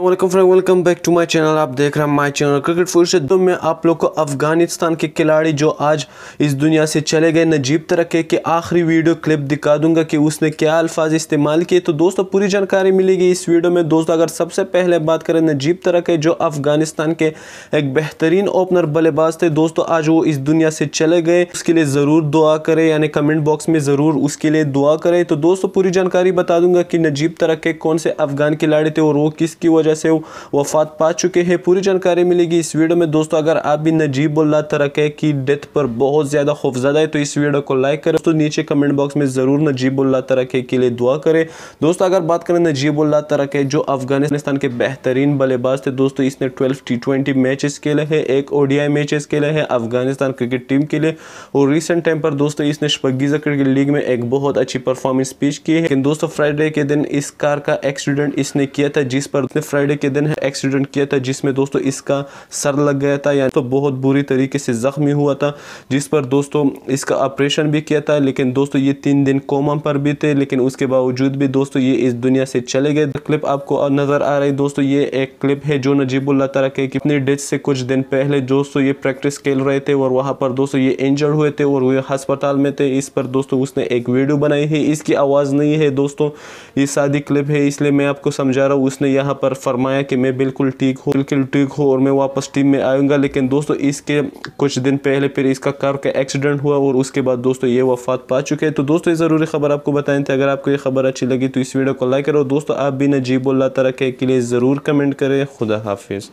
welcome friend welcome back to my channel आप देख रहे हैं माय चैनल क्रिकेट फूड से तो आप लोग को अफगानिस्तान के खिलाड़ी जो आज इस दुनिया से चले गए नजीब तरक्के के आखिरी वीडियो क्लिप दिखा दूंगा कि उसने क्या अल्फाज इस्तेमाल किए तो दोस्तों पूरी जानकारी मिलेगी इस वीडियो में दोस्तों अगर सबसे पहले बात करें नजीब तरक्के जो अफगानिस्तान के एक बेहतरीन ओपनर बल्लेबाज थे दोस्तों आज वो इस दुनिया से चले गए उसके लिए ज़रूर दुआ करें यानी कमेंट बॉक्स में ज़रूर उसके लिए दुआ करें तो दोस्तों पूरी जानकारी बता दूंगा कि नजीब तरक्के कौन से अफगान खिलाड़ी थे और वो किसकी वजह से वफात पा चुके हैं पूरी जानकारी मिलेगी इस वीडियो में दोस्तों अगर आप भी नजीबुल्ला तरक्के की डेथ पर बहुत ज़्यादा खौफजदा है तो इस वीडियो को लाइक करें तो नीचे कमेंट बॉक्स में ज़रूर नजीबुल्ला तरक्के के लिए दुआ करें दोस्तों अगर बात करें नजीबुल्ला तरक्के जो अफगानिस्तान के बेहतरीन बल्लेबाज थे दोस्तों इसने ट्वेल्व टी ट्वेंटी मैचेस खेले हैं एक ओडीआई मैचेस खेले हैं अफगानिस्तान क्रिकेट टीम के लिए और रिसेंट टाइम पर दोस्तों इसने शबगीजा क्रिकेट लीग में एक बहुत अच्छी परफॉर्मेंस पेश की है लेकिन दोस्तों फ्राइडे के दिन इस कार का एक्सीडेंट इसने किया था जिस पर फ्राइडे के दिन एक्सीडेंट किया था जिसमें दोस्तों इसका सर लग गया था या तो बहुत बुरी तरीके से ज़ख्मी हुआ था जिस पर दोस्तों इसका ऑपरेशन भी किया था लेकिन दोस्तों ये तीन दिन कोमा पर भी थे लेकिन उसके बावजूद भी दोस्तों ये इस दुनिया से चले गए क्लिप तो आपको नज़र आ रही दोस्तों ये एक क्लिप है जो नजीबुल्ला तरह के अपनी डेथ से कुछ दिन पहले दोस्तों ये प्रैक्टिस खेल रहे थे और वहाँ पर दोस्तों ये इंजर्ड हुए थे और वे अस्पताल में थे इस पर दोस्तों उसने एक वीडियो बनाई है इसकी आवाज़ नहीं है दोस्तों ये शादी क्लिप है इसलिए मैं आपको समझा रहा हूँ उसने यहाँ पर फरमाया कि मैं बिल्कुल ठीक हूँ बिल्कुल ठीक हूँ और मैं वापस टीम में आऊँगा लेकिन दोस्तों इसके कुछ दिन पहले फिर इसका कार का एक्सीडेंट हुआ और उसके बाद दोस्तों ये वफात पा चुके हैं तो दोस्तों ये ज़रूरी खबर आपको बताएं थे अगर आपको ये खबर अच्छी लगी तो इस वीडियो को लाइक करो दोस्तों आप भी नजीबुल्ला तरह के लिए ज़रूर कमेंट करें खुदा हाफिज़